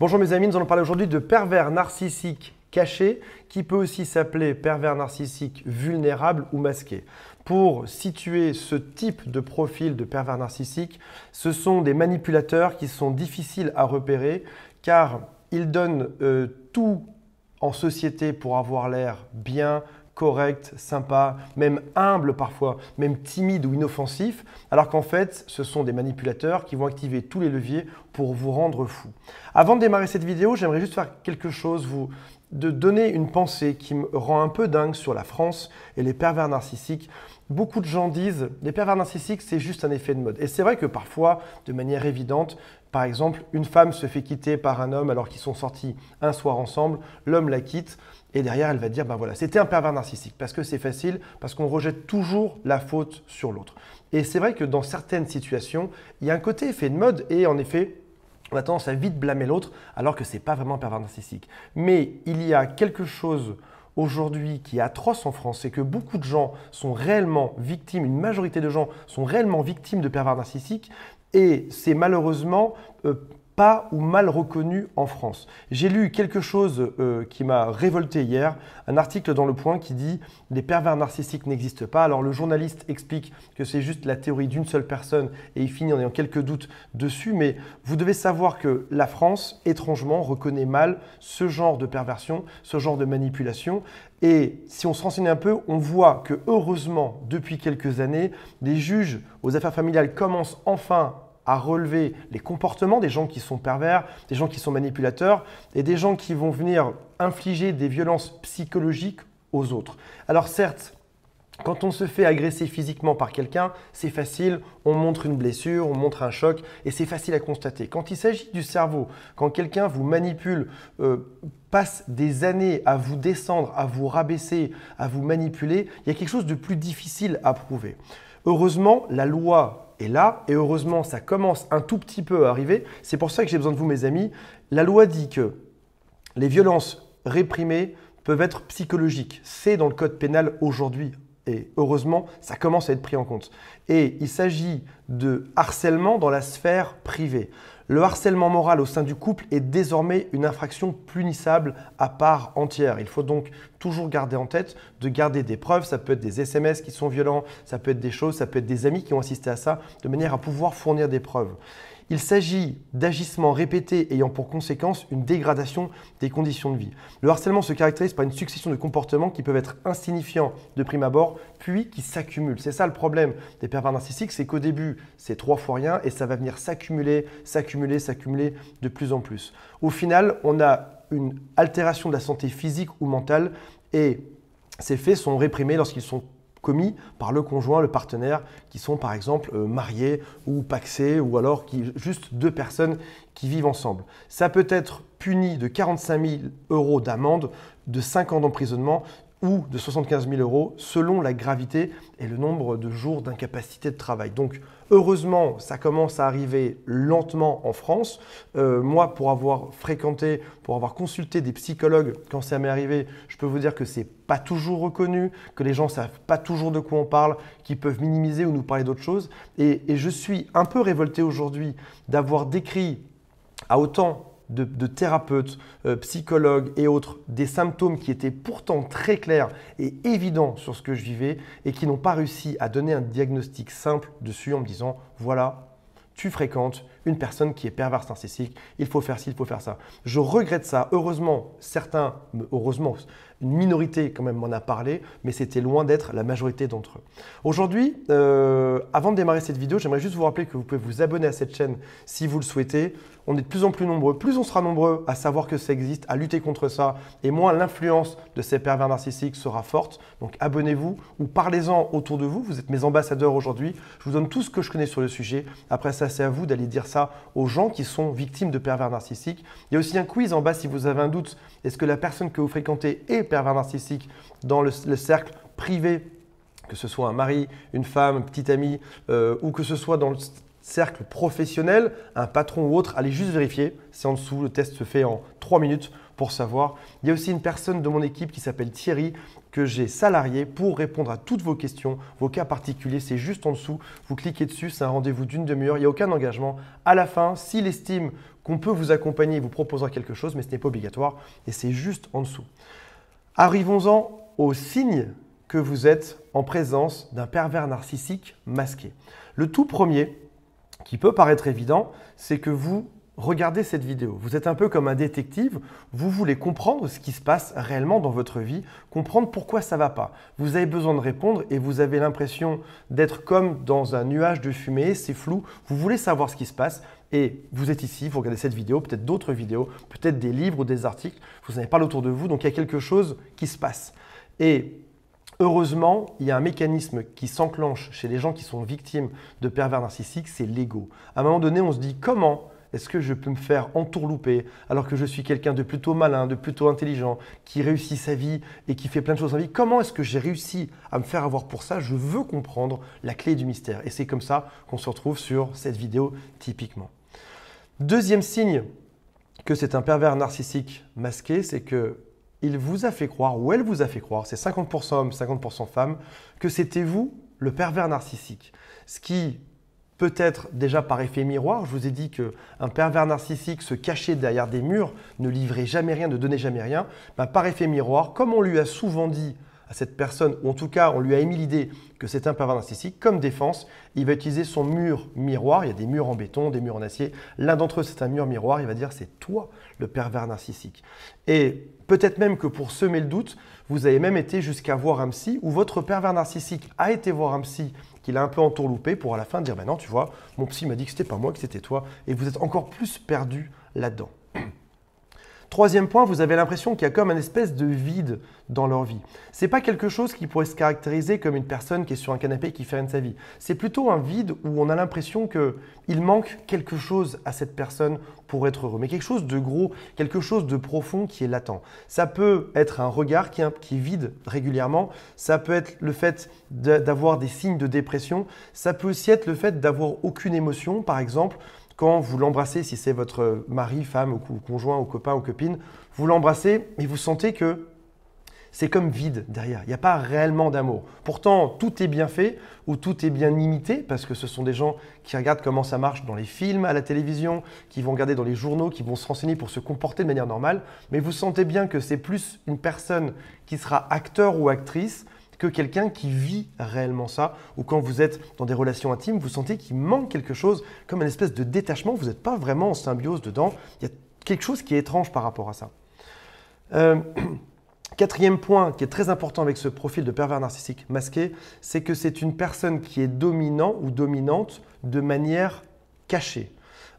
Bonjour mes amis, nous allons parler aujourd'hui de pervers narcissique caché qui peut aussi s'appeler pervers narcissique vulnérable ou masqué. Pour situer ce type de profil de pervers narcissique, ce sont des manipulateurs qui sont difficiles à repérer car ils donnent euh, tout en société pour avoir l'air bien, correct, sympa, même humble parfois, même timide ou inoffensif, alors qu'en fait, ce sont des manipulateurs qui vont activer tous les leviers pour vous rendre fou. Avant de démarrer cette vidéo, j'aimerais juste faire quelque chose, vous, de donner une pensée qui me rend un peu dingue sur la France et les pervers narcissiques. Beaucoup de gens disent les pervers narcissiques, c'est juste un effet de mode. Et c'est vrai que parfois, de manière évidente, par exemple, une femme se fait quitter par un homme alors qu'ils sont sortis un soir ensemble, l'homme la quitte, et derrière, elle va dire, ben voilà, c'était un pervers narcissique, parce que c'est facile, parce qu'on rejette toujours la faute sur l'autre. Et c'est vrai que dans certaines situations, il y a un côté fait de mode, et en effet, on a tendance à vite blâmer l'autre, alors que ce n'est pas vraiment un pervers narcissique. Mais il y a quelque chose aujourd'hui qui est atroce en France, c'est que beaucoup de gens sont réellement victimes, une majorité de gens sont réellement victimes de pervers narcissiques, et c'est malheureusement... Euh, pas ou mal reconnu en France. J'ai lu quelque chose euh, qui m'a révolté hier, un article dans Le Point qui dit Les pervers narcissiques n'existent pas. Alors le journaliste explique que c'est juste la théorie d'une seule personne et il finit en ayant quelques doutes dessus, mais vous devez savoir que la France, étrangement, reconnaît mal ce genre de perversion, ce genre de manipulation. Et si on se renseigne un peu, on voit que heureusement, depuis quelques années, les juges aux affaires familiales commencent enfin à relever les comportements des gens qui sont pervers, des gens qui sont manipulateurs et des gens qui vont venir infliger des violences psychologiques aux autres. Alors certes, quand on se fait agresser physiquement par quelqu'un, c'est facile, on montre une blessure, on montre un choc, et c'est facile à constater. Quand il s'agit du cerveau, quand quelqu'un vous manipule, euh, passe des années à vous descendre, à vous rabaisser, à vous manipuler, il y a quelque chose de plus difficile à prouver. Heureusement, la loi et là, et heureusement, ça commence un tout petit peu à arriver. C'est pour ça que j'ai besoin de vous, mes amis. La loi dit que les violences réprimées peuvent être psychologiques. C'est dans le code pénal aujourd'hui. Et heureusement, ça commence à être pris en compte. Et il s'agit de harcèlement dans la sphère privée. Le harcèlement moral au sein du couple est désormais une infraction punissable à part entière. Il faut donc toujours garder en tête de garder des preuves. Ça peut être des SMS qui sont violents, ça peut être des choses, ça peut être des amis qui ont assisté à ça, de manière à pouvoir fournir des preuves. Il s'agit d'agissements répétés ayant pour conséquence une dégradation des conditions de vie. Le harcèlement se caractérise par une succession de comportements qui peuvent être insignifiants de prime abord, puis qui s'accumulent. C'est ça le problème des pervers narcissiques, c'est qu'au début, c'est trois fois rien et ça va venir s'accumuler, s'accumuler, s'accumuler de plus en plus. Au final, on a une altération de la santé physique ou mentale et ces faits sont réprimés lorsqu'ils sont commis par le conjoint, le partenaire, qui sont par exemple euh, mariés ou paxés, ou alors juste deux personnes qui vivent ensemble. Ça peut être puni de 45 000 euros d'amende, de 5 ans d'emprisonnement, ou de 75 000 euros selon la gravité et le nombre de jours d'incapacité de travail. Donc heureusement, ça commence à arriver lentement en France. Euh, moi, pour avoir fréquenté, pour avoir consulté des psychologues quand ça m'est arrivé, je peux vous dire que c'est pas toujours reconnu, que les gens savent pas toujours de quoi on parle, qui peuvent minimiser ou nous parler d'autre chose. Et, et je suis un peu révolté aujourd'hui d'avoir décrit à autant de, thérapeutes, euh, psychologues et autres, des symptômes qui étaient pourtant très clairs et évidents sur ce que je vivais et qui n'ont pas réussi à donner un diagnostic simple dessus en me disant, voilà, tu fréquentes une personne qui est perverse narcissique, il faut faire ci, il faut faire ça. Je regrette ça. Heureusement, certains, heureusement, une minorité quand même m'en a parlé, mais c'était loin d'être la majorité d'entre eux. Aujourd'hui, euh, avant de démarrer cette vidéo, j'aimerais juste vous rappeler que vous pouvez vous abonner à cette chaîne si vous le souhaitez. On est de plus en plus nombreux, plus on sera nombreux à savoir que ça existe, à lutter contre ça, et moins l'influence de ces pervers narcissiques sera forte. Donc abonnez-vous ou parlez-en autour de vous. Vous êtes mes ambassadeurs aujourd'hui. Je vous donne tout ce que je connais sur le sujet. Après ça, c'est à vous d'aller dire aux gens qui sont victimes de pervers narcissiques. Il y a aussi un quiz en bas si vous avez un doute, est-ce que la personne que vous fréquentez est pervers narcissique dans le, cercle privé, que ce soit un mari, une femme, une petite amie, euh, ou que ce soit dans le cercle professionnel, un patron ou autre, allez juste vérifier. C'est en dessous, le test se fait en 3 minutes pour savoir. Il y a aussi une personne de mon équipe qui s'appelle Thierry, que j'ai salarié pour répondre à toutes vos questions, vos cas particuliers. C'est juste en dessous. Vous cliquez dessus, c'est un rendez-vous d'une demi-heure. Il n'y a aucun engagement. À la fin, s'il estime qu'on peut vous accompagner, il vous proposera quelque chose, mais ce n'est pas obligatoire et c'est juste en dessous. Arrivons-en au signe que vous êtes en présence d'un pervers narcissique masqué. Le tout premier, qui peut paraître évident, c'est que vous Regardez cette vidéo. Vous êtes un peu comme un détective. Vous voulez comprendre ce qui se passe réellement dans votre vie, comprendre pourquoi ça va pas. Vous avez besoin de répondre et vous avez l'impression d'être comme dans un nuage de fumée, c'est flou. Vous voulez savoir ce qui se passe et vous êtes ici, vous regardez cette vidéo, peut-être d'autres vidéos, peut-être des livres ou des articles. Vous n'avez pas parlé autour de vous, donc il y a quelque chose qui se passe. Et Heureusement, il y a un mécanisme qui s'enclenche chez les gens qui sont victimes de pervers narcissiques, c'est l'ego. À un moment donné, on se dit comment est-ce que je peux me faire entourlouper alors que je suis quelqu'un de plutôt malin, de plutôt intelligent, qui réussit sa vie et qui fait plein de choses en vie Comment est-ce que j'ai réussi à me faire avoir pour ça Je veux comprendre la clé du mystère. Et c'est comme ça qu'on se retrouve sur cette vidéo typiquement. Deuxième signe que c'est un pervers narcissique masqué, c'est que il vous a fait croire, ou elle vous a fait croire, c'est 50% hommes, 50% femmes, que c'était vous le pervers narcissique. Ce qui peut-être déjà par effet miroir. Je vous ai dit qu'un pervers narcissique se cachait derrière des murs, ne livrait jamais rien, ne donnait jamais rien. Ben, par effet miroir, comme on lui a souvent dit à cette personne, ou en tout cas on lui a émis l'idée que c'est un pervers narcissique, comme défense, il va utiliser son mur miroir. Il y a des murs en béton, des murs en acier. L'un d'entre eux, c'est un mur miroir. Il va dire c'est toi le pervers narcissique. Et peut-être même que pour semer le doute, vous avez même été jusqu'à voir un psy, ou votre pervers narcissique a été voir un psy qu'il a un peu entourloupé pour à la fin dire, ben non, tu vois, mon psy m'a dit que c'était pas moi, que c'était toi, et vous êtes encore plus perdu là-dedans. Troisième point, vous avez l'impression qu'il y a comme un espèce de vide dans leur vie. C'est pas quelque chose qui pourrait se caractériser comme une personne qui est sur un canapé et qui fait de sa vie. C'est plutôt un vide où on a l'impression qu'il manque quelque chose à cette personne pour être heureux. Mais quelque chose de gros, quelque chose de profond qui est latent. Ça peut être un regard qui, qui est vide régulièrement. Ça peut être le fait d'avoir des signes de dépression. Ça peut aussi être le fait d'avoir aucune émotion, par exemple quand vous l'embrassez, si c'est votre mari, femme, ou conjoint, ou copain, ou copine, vous l'embrassez et vous sentez que c'est comme vide derrière. Il n'y a pas réellement d'amour. Pourtant, tout est bien fait ou tout est bien imité parce que ce sont des gens qui regardent comment ça marche dans les films, à la télévision, qui vont regarder dans les journaux, qui vont se renseigner pour se comporter de manière normale. Mais vous sentez bien que c'est plus une personne qui sera acteur ou actrice quelqu'un qui vit réellement ça, ou quand vous êtes dans des relations intimes, vous sentez qu'il manque quelque chose, comme une espèce de détachement, vous n'êtes pas vraiment en symbiose dedans, il y a quelque chose qui est étrange par rapport à ça. Euh, quatrième point qui est très important avec ce profil de pervers narcissique masqué, c'est que c'est une personne qui est dominant ou dominante de manière cachée.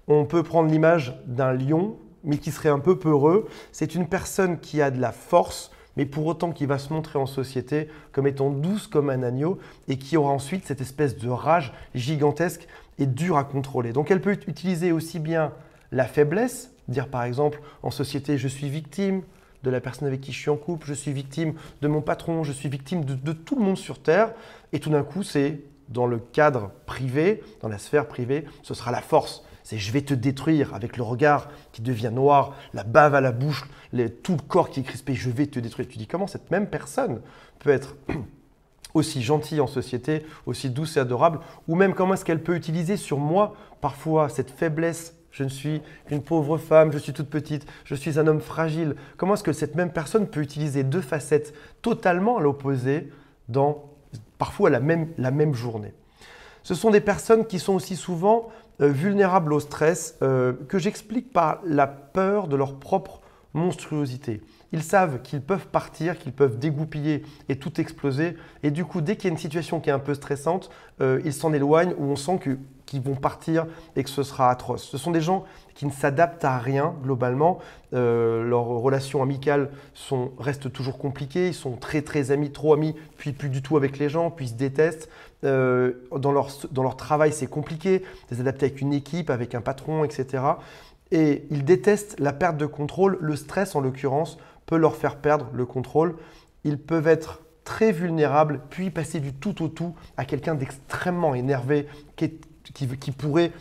On peut prendre l'image d'un lion, mais qui serait un peu peureux. C'est une personne qui a de la force, mais pour autant qui va se montrer en société comme étant douce comme un agneau et qui aura ensuite cette espèce de rage gigantesque et dure à contrôler. Donc elle peut utiliser aussi bien la faiblesse, dire par exemple en société je suis victime de la personne avec qui je suis en couple, je suis victime de mon patron, je suis victime de, de tout le monde sur Terre, et tout d'un coup c'est dans le cadre privé, dans la sphère privée, ce sera la force c'est je vais te détruire avec le regard qui devient noir, la bave à la bouche, tout le corps qui est crispé, je vais te détruire. Tu dis comment cette même personne peut être aussi gentille en société, aussi douce et adorable, ou même comment est-ce qu'elle peut utiliser sur moi parfois cette faiblesse je ne suis qu'une pauvre femme, je suis toute petite, je suis un homme fragile. Comment est-ce que cette même personne peut utiliser deux facettes totalement à l'opposé dans parfois la même journée ce sont des personnes qui sont aussi souvent euh, vulnérables au stress, euh, que j'explique par la peur de leur propre monstruosité. Ils savent qu'ils peuvent partir, qu'ils peuvent dégoupiller et tout exploser. Et du coup, dès qu'il y a une situation qui est un peu stressante, euh, ils s'en éloignent ou on sent qu'ils vont partir et que ce sera atroce. Ce sont des gens qui ne s'adaptent à rien globalement. leurs relations amicales sont, restent toujours compliquées. Ils sont très très amis, trop amis, puis plus du tout avec les gens, puis ils se détestent. Euh, dans, leur, travail c'est compliqué, de s'adapter avec une équipe, avec un patron, etc. Et ils détestent la perte de contrôle, le stress en l'occurrence peut leur faire perdre le contrôle. Ils peuvent être très vulnérables, puis passer du tout au tout à quelqu'un d'extrêmement énervé qui, pourrait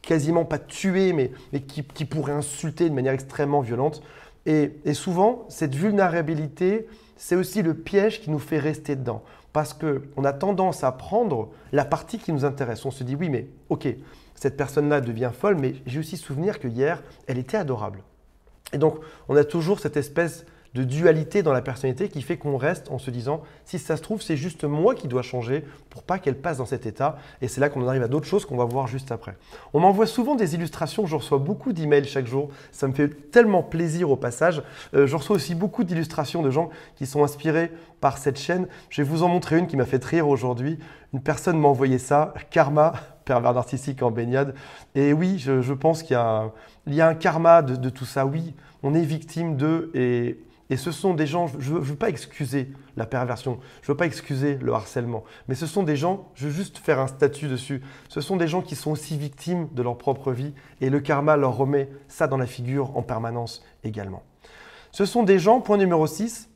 quasiment pas tuer, mais, qui, pourrait insulter de manière extrêmement violente. Et, souvent, cette vulnérabilité, c'est aussi le piège qui nous fait rester dedans. Parce qu'on a tendance à prendre la partie qui nous intéresse. On se dit, oui, mais ok, cette personne-là devient folle, mais j'ai aussi souvenir que hier, elle était adorable. Et donc, on a toujours cette espèce de dualité dans la personnalité qui fait qu'on reste en se disant si ça se trouve, c'est juste moi qui dois changer pour pas qu'elle passe dans cet état. Et c'est là qu'on arrive à d'autres choses qu'on va voir juste après. On m'envoie souvent des illustrations, je reçois beaucoup d'emails chaque jour. Ça me fait tellement plaisir au passage. Euh, je reçois aussi beaucoup d'illustrations de gens qui sont inspirés par cette chaîne. Je vais vous en montrer une qui m'a fait rire aujourd'hui. Une personne m'a envoyé ça, Karma, pervers narcissique en baignade. Et oui, je, pense qu'il y, y, a un karma de, de tout ça. Oui, on est victime d'eux et et ce sont des gens, je ne veux, pas excuser la perversion, je ne veux pas excuser le harcèlement, mais ce sont des gens, je veux juste faire un statut dessus, ce sont des gens qui sont aussi victimes de leur propre vie et le karma leur remet ça dans la figure en permanence également. Ce sont des gens, point numéro 6,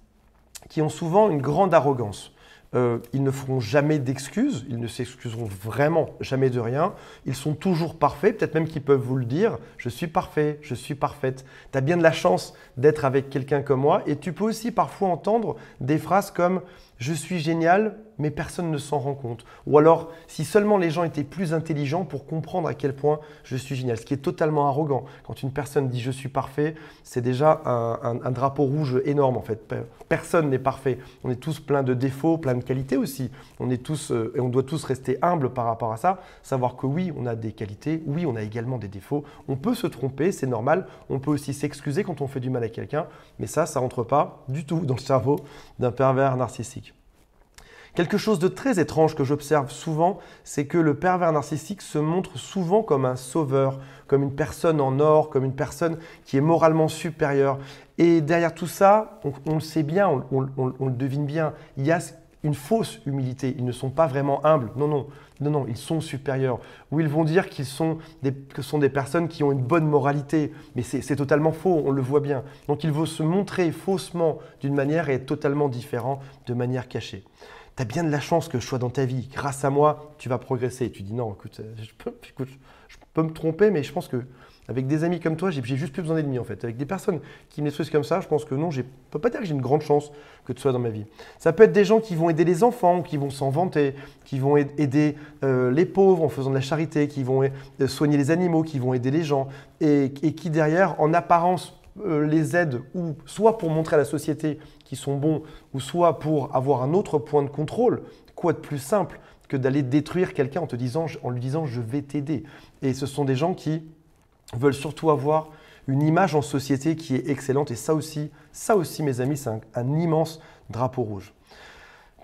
qui ont souvent une grande arrogance. Euh, ils ne feront jamais d'excuses, ils ne s'excuseront vraiment jamais de rien. Ils sont toujours parfaits, peut-être même qu'ils peuvent vous le dire, je suis parfait, je suis parfaite. Tu as bien de la chance d'être avec quelqu'un comme moi et tu peux aussi parfois entendre des phrases comme je suis génial, mais personne ne s'en rend compte. Ou alors, si seulement les gens étaient plus intelligents pour comprendre à quel point je suis génial, ce qui est totalement arrogant. Quand une personne dit je suis parfait, c'est déjà un, drapeau rouge énorme en fait. Personne n'est parfait. On est tous plein de défauts, plein de qualités aussi. On est tous euh, et on doit tous rester humbles par rapport à ça, savoir que oui, on a des qualités, oui, on a également des défauts. On peut se tromper, c'est normal. On peut aussi s'excuser quand on fait du mal à quelqu'un, mais ça, ça rentre pas du tout dans le cerveau d'un pervers narcissique. Quelque chose de très étrange que j'observe souvent, c'est que le pervers narcissique se montre souvent comme un sauveur, comme une personne en or, comme une personne qui est moralement supérieure. Et derrière tout ça, on, le sait bien, on, on le devine bien, il y a une fausse humilité. Ils ne sont pas vraiment humbles. Non, non. Non, non, ils sont supérieurs. Ou ils vont dire qu'ils sont que sont des personnes qui ont une bonne moralité. Mais c'est totalement faux, on le voit bien. Donc ils vont se montrer faussement d'une manière et être totalement différent de manière cachée. Tu as bien de la chance que je sois dans ta vie. Grâce à moi, tu vas progresser. Et tu dis non, écoute, euh, écoute, je peux me tromper, mais je pense que avec des amis comme toi, j'ai juste plus besoin d'ennemis en fait. Avec des personnes qui me détruisent comme ça, je pense que non, je ne peux pas dire que j'ai une grande chance que tu sois dans ma vie. Ça peut être des gens qui vont aider les enfants, qui vont s'en vanter, qui vont aider euh, les pauvres en faisant de la charité, qui vont euh, soigner les animaux, qui vont aider les gens, et, qui derrière, en apparence, euh, les aident, ou soit pour montrer à la société qu'ils sont bons, ou soit pour avoir un autre point de contrôle. Quoi de plus simple que d'aller détruire quelqu'un en, te disant, en lui disant je vais t'aider Et ce sont des gens qui veulent surtout avoir une image en société qui est excellente. Et ça aussi, ça aussi, mes amis, c'est un, un immense drapeau rouge.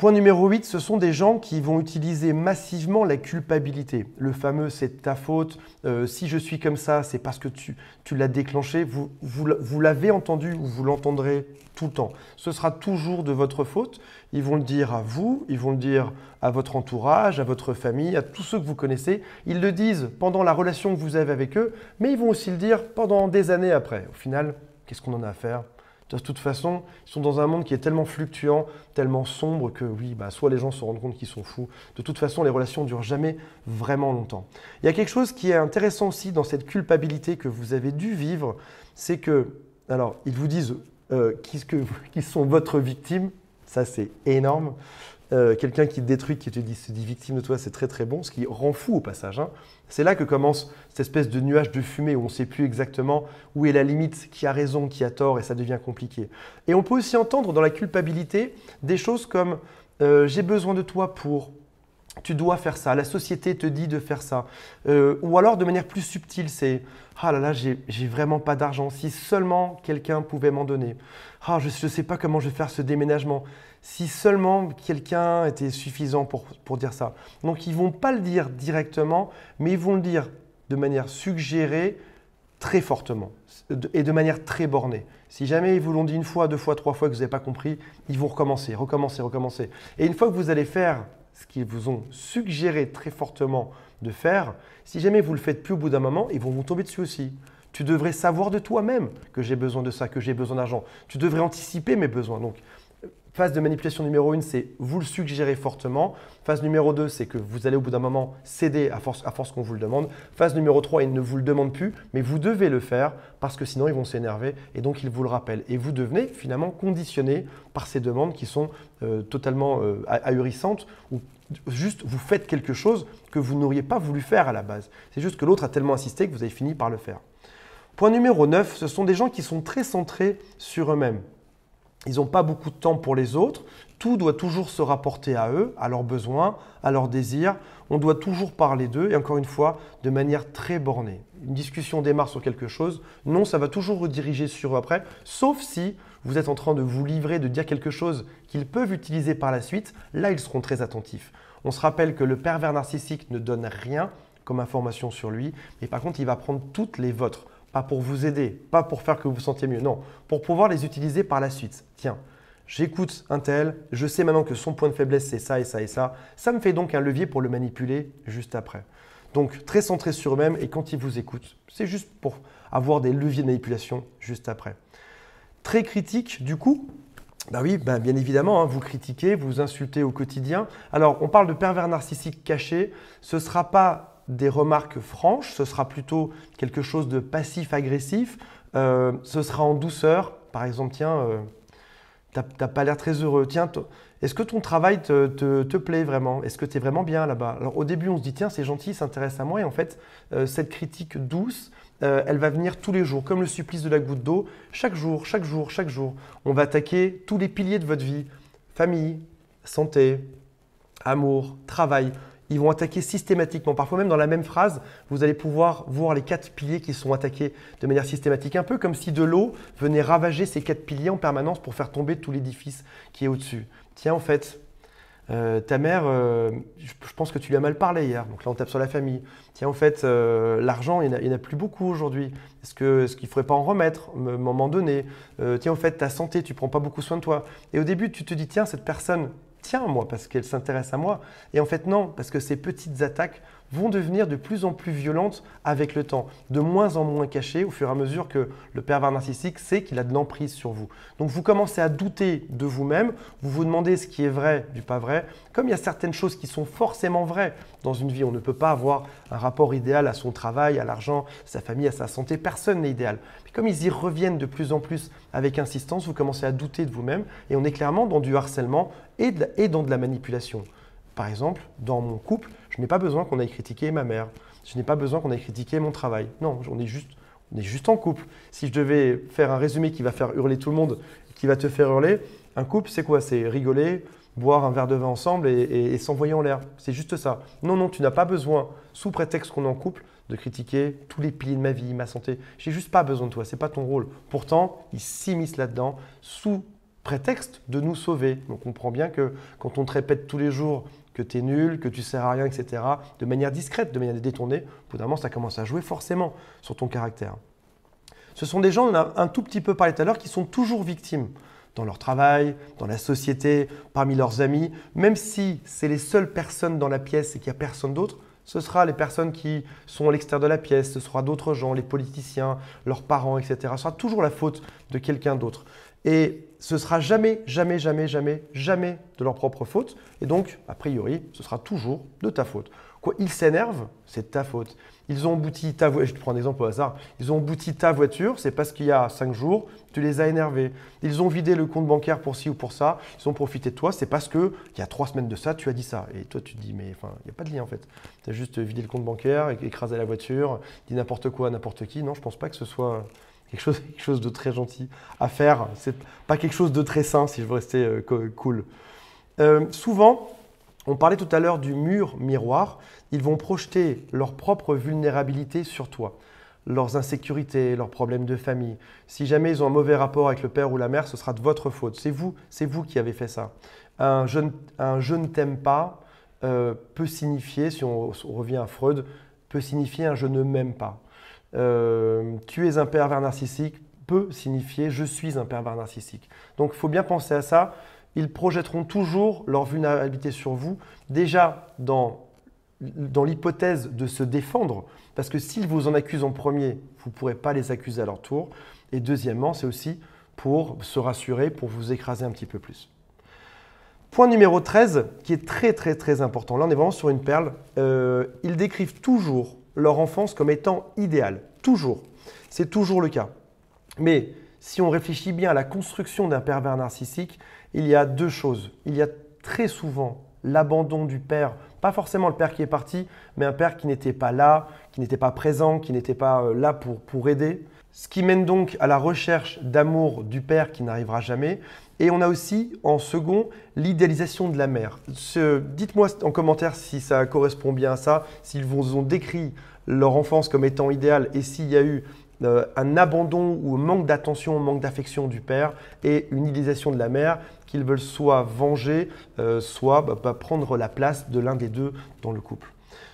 Point numéro 8, ce sont des gens qui vont utiliser massivement la culpabilité. Le fameux c'est ta faute, euh, si je suis comme ça, c'est parce que tu, l'as déclenché. vous l'avez entendu ou vous l'entendrez tout le temps. Ce sera toujours de votre faute. Ils vont le dire à vous, ils vont le dire à votre entourage, à votre famille, à tous ceux que vous connaissez. Ils le disent pendant la relation que vous avez avec eux, mais ils vont aussi le dire pendant des années après. Au final, qu'est-ce qu'on en a à faire de toute façon, ils sont dans un monde qui est tellement fluctuant, tellement sombre que oui, bah, soit les gens se rendent compte qu'ils sont fous. De toute façon, les relations ne durent jamais vraiment longtemps. Il y a quelque chose qui est intéressant aussi dans cette culpabilité que vous avez dû vivre, c'est que, alors, ils vous disent euh, qu'ils sont votre victime, ça c'est énorme. Euh, quelqu'un qui te détruit, qui te dit, se dit victime de toi, c'est très très bon, ce qui rend fou au passage. Hein. C'est là que commence cette espèce de nuage de fumée où on ne sait plus exactement où est la limite, qui a raison, qui a tort, et ça devient compliqué. Et on peut aussi entendre dans la culpabilité des choses comme euh, j'ai besoin de toi pour, tu dois faire ça, la société te dit de faire ça. Euh, ou alors de manière plus subtile, c'est ah là là, j'ai vraiment pas d'argent, si seulement quelqu'un pouvait m'en donner. Ah, je ne sais pas comment je vais faire ce déménagement si seulement quelqu'un était suffisant pour, dire ça. Donc ils vont pas le dire directement, mais ils vont le dire de manière suggérée très fortement et de manière très bornée. Si jamais ils vous l'ont dit une fois, deux fois, trois fois que vous n'avez pas compris, ils vont recommencer, recommencer, recommencer. Et une fois que vous allez faire ce qu'ils vous ont suggéré très fortement de faire, si jamais vous le faites plus au bout d'un moment, ils vont vous tomber dessus aussi. Tu devrais savoir de toi-même que j'ai besoin de ça, que j'ai besoin d'argent. Tu devrais anticiper mes besoins. Donc, Phase de manipulation numéro 1, c'est vous le suggérez fortement. Phase numéro 2, c'est que vous allez au bout d'un moment céder à force, qu'on vous le demande. Phase numéro 3, ils ne vous le demandent plus, mais vous devez le faire parce que sinon ils vont s'énerver et donc ils vous le rappellent. Et vous devenez finalement conditionné par ces demandes qui sont euh, totalement euh, ahurissantes ou juste vous faites quelque chose que vous n'auriez pas voulu faire à la base. C'est juste que l'autre a tellement insisté que vous avez fini par le faire. Point numéro 9, ce sont des gens qui sont très centrés sur eux-mêmes. Ils n'ont pas beaucoup de temps pour les autres. Tout doit toujours se rapporter à eux, à leurs besoins, à leurs désirs. On doit toujours parler d'eux et encore une fois, de manière très bornée. Une discussion démarre sur quelque chose. Non, ça va toujours rediriger sur eux après, sauf si vous êtes en train de vous livrer, de dire quelque chose qu'ils peuvent utiliser par la suite. Là, ils seront très attentifs. On se rappelle que le pervers narcissique ne donne rien comme information sur lui, mais par contre, il va prendre toutes les vôtres. Pas pour vous aider, pas pour faire que vous vous sentiez mieux, non, pour pouvoir les utiliser par la suite. Tiens, j'écoute un tel, je sais maintenant que son point de faiblesse c'est ça et ça et ça. Ça me fait donc un levier pour le manipuler juste après. Donc très centré sur eux-mêmes et quand ils vous écoutent, c'est juste pour avoir des leviers de manipulation juste après. Très critique du coup ben oui, ben bien évidemment, hein, vous critiquez, vous insultez au quotidien. Alors, on parle de pervers narcissique caché. Ce ne sera pas des remarques franches, ce sera plutôt quelque chose de passif-agressif, euh, ce sera en douceur, par exemple, tiens, euh, tu t'as pas l'air très heureux, tiens, est-ce que ton travail te, plaît vraiment Est-ce que tu es vraiment bien là-bas Alors au début, on se dit, tiens, c'est gentil, s'intéresse à moi, et en fait, euh, cette critique douce, elle va venir tous les jours, comme le supplice de la goutte d'eau, chaque jour, chaque jour, chaque jour. On va attaquer tous les piliers de votre vie, famille, santé, amour, travail ils vont attaquer systématiquement. Parfois même dans la même phrase, vous allez pouvoir voir les quatre piliers qui sont attaqués de manière systématique, un peu comme si de l'eau venait ravager ces quatre piliers en permanence pour faire tomber tout l'édifice qui est au-dessus. Tiens, en fait, euh, ta mère, euh, je, pense que tu lui as mal parlé hier, donc là on tape sur la famille. Tiens, en fait, euh, l'argent, il n'y en, a plus beaucoup aujourd'hui. Est-ce qu'il ne faudrait pas en remettre à un moment donné Tiens, en fait, ta santé, tu prends pas beaucoup soin de toi. Et au début, tu te dis, tiens, cette personne tiens moi parce qu'elle s'intéresse à moi. Et en fait non, parce que ces petites attaques vont devenir de plus en plus violentes avec le temps, de moins en moins cachées au fur et à mesure que le pervers narcissique sait qu'il a de l'emprise sur vous. Donc vous commencez à douter de vous-même, vous vous demandez ce qui est vrai du pas vrai. Comme il y a certaines choses qui sont forcément vraies dans une vie, on ne peut pas avoir un rapport idéal à son travail, à l'argent, à sa famille, à sa santé, personne n'est idéal. Mais comme ils y reviennent de plus en plus avec insistance, vous commencez à douter de vous-même et on est clairement dans du harcèlement et dans de la manipulation. Par exemple, dans mon couple, je n'ai pas besoin qu'on aille critiquer ma mère. Je n'ai pas besoin qu'on aille critiquer mon travail. Non, on est juste, on est juste en couple. Si je devais faire un résumé qui va faire hurler tout le monde, qui va te faire hurler, un couple, c'est quoi C'est rigoler, boire un verre de vin ensemble et, s'envoyer en l'air. C'est juste ça. Non, non, tu n'as pas besoin, sous prétexte qu'on est en couple, de critiquer tous les plis de ma vie, ma santé. J'ai juste pas besoin de toi, c'est pas ton rôle. Pourtant, il s'immisce là-dedans sous prétexte de nous sauver. Donc on comprend bien que quand on te répète tous les jours que tu es nul, que tu sers à rien, etc., de manière discrète, de manière détournée, au ça commence à jouer forcément sur ton caractère. Ce sont des gens, on a un tout petit peu parlé tout à l'heure, qui sont toujours victimes dans leur travail, dans la société, parmi leurs amis, même si c'est les seules personnes dans la pièce et qu'il n'y a personne d'autre, ce sera les personnes qui sont à l'extérieur de la pièce, ce sera d'autres gens, les politiciens, leurs parents, etc. Ce sera toujours la faute de quelqu'un d'autre. Et ce sera jamais, jamais, jamais, jamais, jamais de leur propre faute. Et donc, a priori, ce sera toujours de ta faute. Quoi, ils s'énervent, c'est de ta faute. Ils ont abouti ta voiture, je te prends un exemple au hasard, ils ont abouti ta voiture, c'est parce qu'il y a cinq jours, tu les as énervés. Ils ont vidé le compte bancaire pour ci ou pour ça, ils ont profité de toi, c'est parce que y a trois semaines de ça, tu as dit ça. Et toi, tu te dis, mais enfin, il n'y a pas de lien en fait. Tu as juste vidé le compte bancaire, écrasé la voiture, dit n'importe quoi à n'importe qui. Non, je pense pas que ce soit quelque chose, quelque chose de très gentil à faire. C'est pas quelque chose de très sain si je veux rester euh, cool. Euh, souvent, on parlait tout à l'heure du mur miroir. Ils vont projeter leur propre vulnérabilité sur toi, leurs insécurités, leurs problèmes de famille. Si jamais ils ont un mauvais rapport avec le père ou la mère, ce sera de votre faute. C'est vous, c'est vous qui avez fait ça. Un je, ne t'aime pas euh, peut signifier, si on, on revient à Freud, peut signifier un je ne m'aime pas. Euh, tu es un pervers narcissique peut signifier je suis un pervers narcissique. Donc il faut bien penser à ça. Ils projetteront toujours leur vulnérabilité sur vous, déjà dans, dans l'hypothèse de se défendre, parce que s'ils vous en accusent en premier, vous ne pourrez pas les accuser à leur tour. Et deuxièmement, c'est aussi pour se rassurer, pour vous écraser un petit peu plus. Point numéro 13, qui est très très très important. Là, on est vraiment sur une perle. Euh, ils décrivent toujours leur enfance comme étant idéale. Toujours. C'est toujours le cas. Mais si on réfléchit bien à la construction d'un pervers narcissique, il y a deux choses. Il y a très souvent l'abandon du père, pas forcément le père qui est parti, mais un père qui n'était pas là, qui n'était pas présent, qui n'était pas euh, là pour, aider. Ce qui mène donc à la recherche d'amour du père qui n'arrivera jamais et on a aussi, en second, l'idéalisation de la mère. Dites-moi en commentaire si ça correspond bien à ça, s'ils vous ont décrit leur enfance comme étant idéale et s'il y a eu euh, un abandon ou un manque d'attention, un manque d'affection du père et une idéalisation de la mère qu'ils veulent soit venger, euh, soit bah, bah, prendre la place de l'un des deux dans le couple.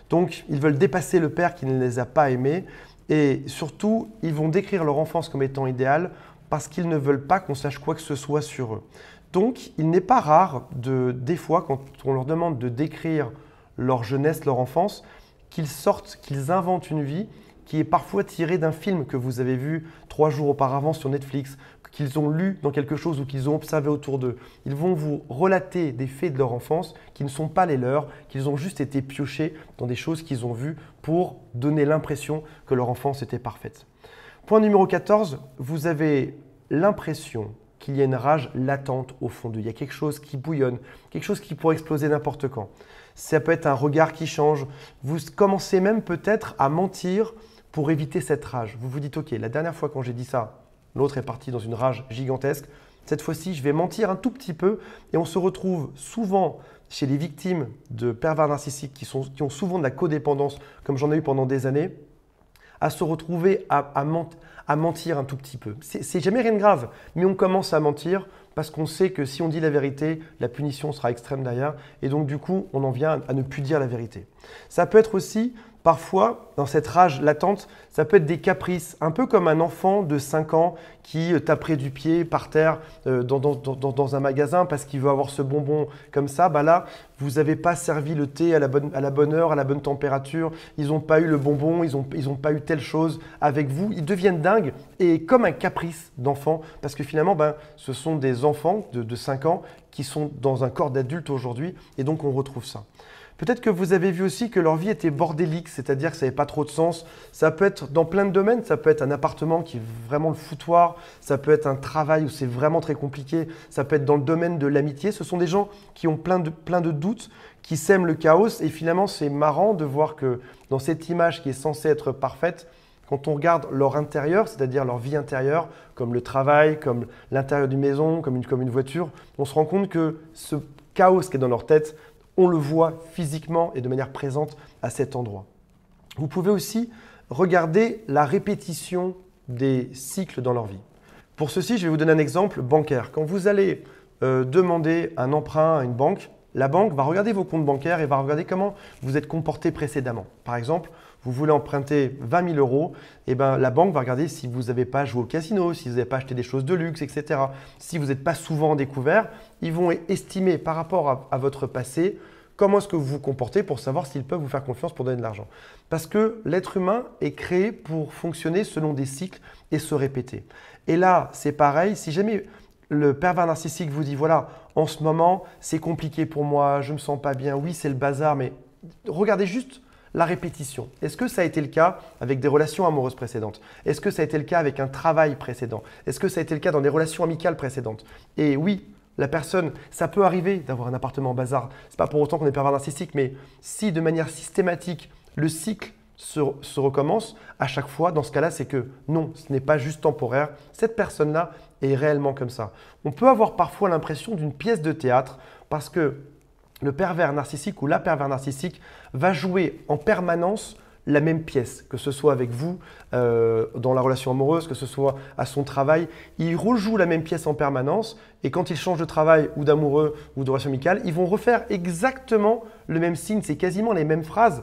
Donc ils veulent dépasser le père qui ne les a pas aimés et surtout ils vont décrire leur enfance comme étant idéale parce qu'ils ne veulent pas qu'on sache quoi que ce soit sur eux. Donc, il n'est pas rare, de, des fois, quand on leur demande de décrire leur jeunesse, leur enfance, qu'ils sortent, qu'ils inventent une vie qui est parfois tirée d'un film que vous avez vu trois jours auparavant sur Netflix, qu'ils ont lu dans quelque chose ou qu'ils ont observé autour d'eux. Ils vont vous relater des faits de leur enfance qui ne sont pas les leurs, qu'ils ont juste été piochés dans des choses qu'ils ont vues pour donner l'impression que leur enfance était parfaite. Point numéro 14, vous avez l'impression qu'il y a une rage latente au fond d'eux. Il y a quelque chose qui bouillonne, quelque chose qui pourrait exploser n'importe quand. Ça peut être un regard qui change. Vous commencez même peut-être à mentir pour éviter cette rage. Vous vous dites, OK, la dernière fois quand j'ai dit ça, l'autre est parti dans une rage gigantesque. Cette fois-ci, je vais mentir un tout petit peu. Et on se retrouve souvent chez les victimes de pervers narcissiques qui, qui ont souvent de la codépendance, comme j'en ai eu pendant des années à se retrouver à, mentir un tout petit peu. C'est jamais rien de grave, mais on commence à mentir parce qu'on sait que si on dit la vérité, la punition sera extrême derrière, et donc du coup, on en vient à ne plus dire la vérité. Ça peut être aussi Parfois, dans cette rage latente, ça peut être des caprices, un peu comme un enfant de 5 ans qui euh, taperait du pied par terre euh, dans, un magasin parce qu'il veut avoir ce bonbon comme ça. Bah là, vous n'avez pas servi le thé à la, bonne, heure, à la bonne température, ils n'ont pas eu le bonbon, ils n'ont pas eu telle chose avec vous. Ils deviennent dingues et comme un caprice d'enfant parce que finalement, ben, ce sont des enfants de, de 5 ans qui sont dans un corps d'adulte aujourd'hui et donc on retrouve ça. Peut-être que vous avez vu aussi que leur vie était bordélique, c'est-à-dire que ça n'avait pas trop de sens. Ça peut être dans plein de domaines, ça peut être un appartement qui est vraiment le foutoir, ça peut être un travail où c'est vraiment très compliqué, ça peut être dans le domaine de l'amitié. Ce sont des gens qui ont plein de, plein de doutes, qui sèment le chaos et finalement c'est marrant de voir que dans cette image qui est censée être parfaite, quand on regarde leur intérieur, c'est-à-dire leur vie intérieure, comme le travail, comme l'intérieur d'une maison, comme une, comme une voiture, on se rend compte que ce chaos qui est dans leur tête, on le voit physiquement et de manière présente à cet endroit. Vous pouvez aussi regarder la répétition des cycles dans leur vie. Pour ceci, je vais vous donner un exemple bancaire. Quand vous allez euh, demander un emprunt à une banque, la banque va regarder vos comptes bancaires et va regarder comment vous êtes comporté précédemment. Par exemple, vous voulez emprunter 20 000 euros, et eh ben, la banque va regarder si vous n'avez pas joué au casino, si vous n'avez pas acheté des choses de luxe, etc. Si vous n'êtes pas souvent découvert, ils vont estimer par rapport à votre passé Comment est-ce que vous vous comportez pour savoir s'ils peuvent vous faire confiance pour donner de l'argent Parce que l'être humain est créé pour fonctionner selon des cycles et se répéter. Et là, c'est pareil, si jamais le pervers narcissique vous dit, voilà, en ce moment, c'est compliqué pour moi, je ne me sens pas bien, oui, c'est le bazar, mais regardez juste la répétition. Est-ce que ça a été le cas avec des relations amoureuses précédentes Est-ce que ça a été le cas avec un travail précédent Est-ce que ça a été le cas dans des relations amicales précédentes Et oui, la personne, ça peut arriver d'avoir un appartement en bazar. n'est pas pour autant qu'on est pervers narcissique, mais si de manière systématique le cycle se, se recommence à chaque fois, dans ce cas-là, c'est que non, ce n'est pas juste temporaire. Cette personne-là est réellement comme ça. On peut avoir parfois l'impression d'une pièce de théâtre parce que le pervers narcissique ou la pervers narcissique va jouer en permanence la même pièce, que ce soit avec vous euh, dans la relation amoureuse, que ce soit à son travail. il rejoue la même pièce en permanence et quand il change de travail ou d'amoureux ou de relation amicale, ils vont refaire exactement le même signe. C'est quasiment les mêmes phrases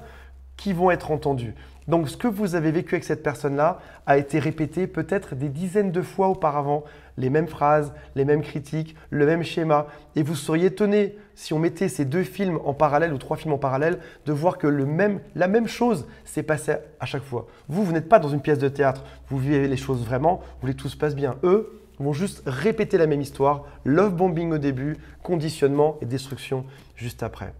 qui vont être entendues. Donc ce que vous avez vécu avec cette personne-là a été répété peut-être des dizaines de fois auparavant, les mêmes phrases, les mêmes critiques, le même schéma, et vous seriez étonné si on mettait ces deux films en parallèle ou trois films en parallèle, de voir que le même, la même chose s'est passée à chaque fois. Vous, vous n'êtes pas dans une pièce de théâtre, vous vivez les choses vraiment, vous voulez que tout se passe bien. Eux vont juste répéter la même histoire, love bombing au début, conditionnement et destruction juste après.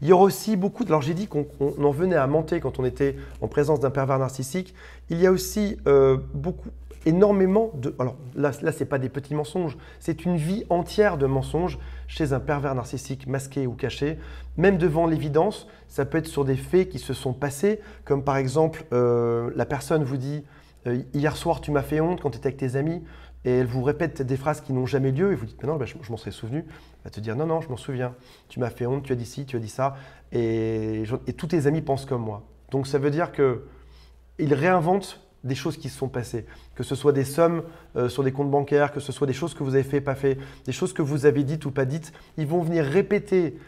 Il y aura aussi beaucoup de... Alors j'ai dit qu'on en venait à monter quand on était en présence d'un pervers narcissique. Il y a aussi euh, beaucoup, énormément de... Alors là, là ce n'est pas des petits mensonges, c'est une vie entière de mensonges chez un pervers narcissique masqué ou caché. Même devant l'évidence, ça peut être sur des faits qui se sont passés, comme par exemple euh, la personne vous dit euh, Hier soir tu m'as fait honte quand tu étais avec tes amis ⁇ et elle vous répète des phrases qui n'ont jamais lieu, et vous dites, maintenant non, je, m'en serais souvenu. Elle va te dire, non, non, je m'en souviens. Tu m'as fait honte, tu as dit ci, tu as dit ça, et, tous tes amis pensent comme moi. Donc ça veut dire que réinvente réinvente des choses qui se sont passées, que ce soit des sommes euh, sur des comptes bancaires, que ce soit des choses que vous avez fait, pas fait, des choses que vous avez dites ou pas dites, ils vont venir répéter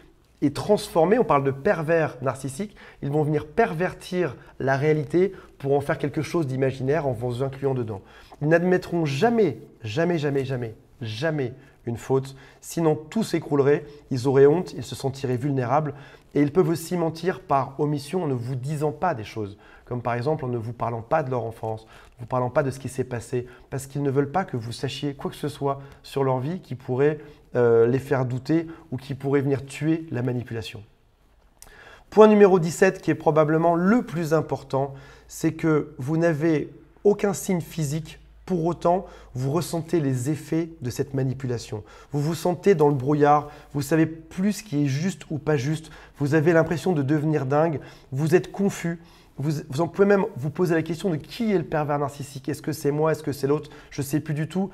et transformer, on parle de pervers narcissiques, ils vont venir pervertir la réalité pour en faire quelque chose d'imaginaire en vous incluant dedans. Ils n'admettront jamais, jamais, jamais, jamais, jamais une faute, sinon tout s'écroulerait, ils auraient honte, ils se sentiraient vulnérables, et ils peuvent aussi mentir par omission en ne vous disant pas des choses comme par exemple en ne vous parlant pas de leur enfance, ne vous parlant pas de ce qui s'est passé, parce qu'ils ne veulent pas que vous sachiez quoi que ce soit sur leur vie qui pourrait euh, les faire douter ou qui pourrait venir tuer la manipulation. Point numéro 17 qui est probablement le plus important, c'est que vous n'avez aucun signe physique pour autant, vous ressentez les effets de cette manipulation. Vous vous sentez dans le brouillard, vous savez plus ce qui est juste ou pas juste, vous avez l'impression de devenir dingue, vous êtes confus, vous, pouvez même vous poser la question de qui est le pervers narcissique. Est-ce que c'est moi Est-ce que c'est l'autre Je ne sais plus du tout.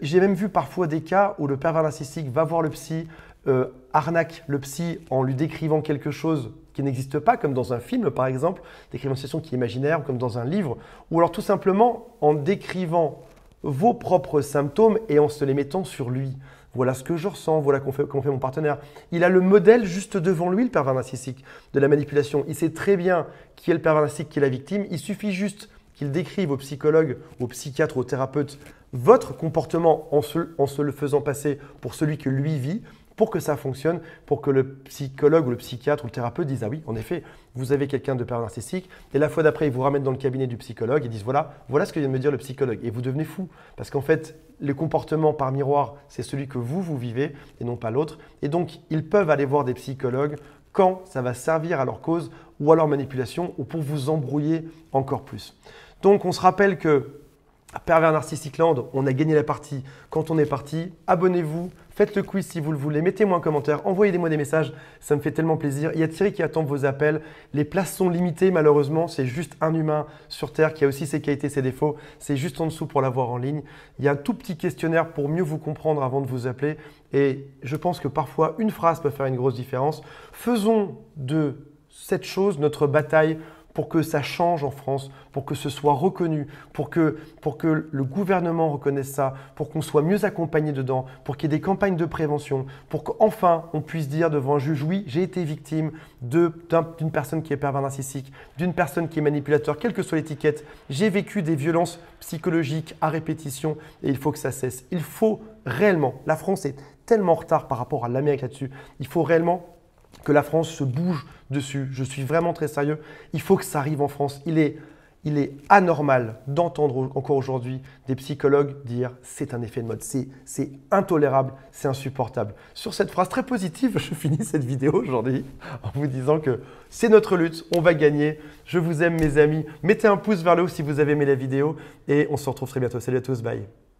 J'ai même vu parfois des cas où le pervers narcissique va voir le psy, euh, arnaque le psy en lui décrivant quelque chose qui n'existe pas, comme dans un film par exemple, décrivant une situation qui est imaginaire, comme dans un livre, ou alors tout simplement en décrivant vos propres symptômes et en se les mettant sur lui. Voilà ce que je ressens, voilà comment fait, mon partenaire. Il a le modèle juste devant lui, le pervers narcissique, de la manipulation. Il sait très bien qui est le pervers narcissique, qui est la victime. Il suffit juste qu'il décrive au psychologue, au psychiatre, au thérapeute votre comportement en en se le faisant passer pour celui que lui vit pour que ça fonctionne, pour que le psychologue ou le psychiatre ou le thérapeute dise Ah oui, en effet, vous avez quelqu'un de pervers narcissique. Et la fois d'après, ils vous ramènent dans le cabinet du psychologue et disent Voilà, voilà ce que vient de me dire le psychologue. Et vous devenez fou. Parce qu'en fait, le comportement par miroir, c'est celui que vous, vous vivez et non pas l'autre. Et donc, ils peuvent aller voir des psychologues quand ça va servir à leur cause ou à leur manipulation ou pour vous embrouiller encore plus. Donc, on se rappelle que Pervers Narcissique Land, on a gagné la partie. Quand on est parti, abonnez-vous, Faites le quiz si vous le voulez, mettez-moi un commentaire, envoyez-moi des messages, ça me fait tellement plaisir. Il y a Thierry qui attend vos appels. Les places sont limitées malheureusement, c'est juste un humain sur Terre qui a aussi ses qualités, ses défauts. C'est juste en dessous pour l'avoir en ligne. Il y a un tout petit questionnaire pour mieux vous comprendre avant de vous appeler. Et je pense que parfois une phrase peut faire une grosse différence. Faisons de cette chose notre bataille pour que ça change en France, pour que ce soit reconnu, pour que, pour que le gouvernement reconnaisse ça, pour qu'on soit mieux accompagné dedans, pour qu'il y ait des campagnes de prévention, pour qu'enfin on puisse dire devant un juge, oui, j'ai été victime d'une personne qui est pervers narcissique, d'une personne qui est manipulateur, quelle que soit l'étiquette, j'ai vécu des violences psychologiques à répétition et il faut que ça cesse. Il faut réellement, la France est tellement en retard par rapport à l'Amérique là-dessus, il faut réellement que la France se bouge dessus. Je suis vraiment très sérieux. Il faut que ça arrive en France. Il est, il est anormal d'entendre encore aujourd'hui des psychologues dire c'est un effet de mode, c'est intolérable, c'est insupportable. Sur cette phrase très positive, je finis cette vidéo aujourd'hui en vous disant que c'est notre lutte, on va gagner. Je vous aime mes amis. Mettez un pouce vers le haut si vous avez aimé la vidéo et on se retrouve très bientôt. Salut à tous, bye.